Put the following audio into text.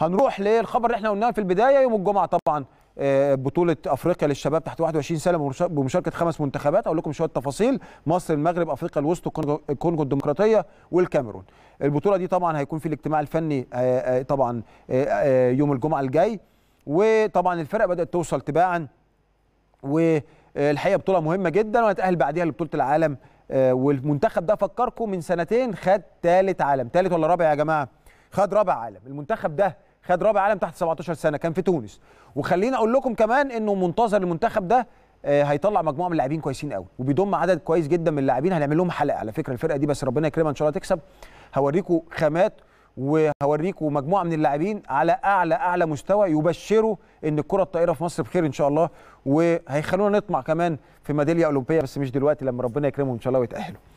هنروح للخبر اللي احنا قلناه في البدايه يوم الجمعه طبعا آه، بطوله افريقيا للشباب تحت 21 سنه بمشاركه خمس منتخبات اقول لكم شويه تفاصيل مصر المغرب افريقيا الوسطى الكونغو الديمقراطيه والكاميرون البطوله دي طبعا هيكون في الاجتماع الفني آه، آه، طبعا يوم الجمعه الجاي وطبعا الفرق بدات توصل تباعا والحقيقه بطوله مهمه جدا وهتأهل بعديها لبطوله العالم والمنتخب ده فكركم من سنتين خد ثالث عالم ثالث ولا رابع يا جماعه خد رابع عالم المنتخب ده خد رابع عالم تحت 17 سنه كان في تونس وخليني اقول لكم كمان انه منتظر المنتخب ده آه، هيطلع مجموعه من اللاعبين كويسين قوي وبيضم عدد كويس جدا من اللاعبين هنعمل لهم حلقه على فكره الفرقه دي بس ربنا يكرمها ان شاء الله تكسب هوريكم خامات وهوريكم مجموعه من اللاعبين على اعلى اعلى مستوى يبشروا ان الكره الطائره في مصر بخير ان شاء الله وهيخلونا نطمع كمان في ميداليه اولمبيه بس مش دلوقتي لما ربنا يكرمهم ان شاء الله ويتاهلوا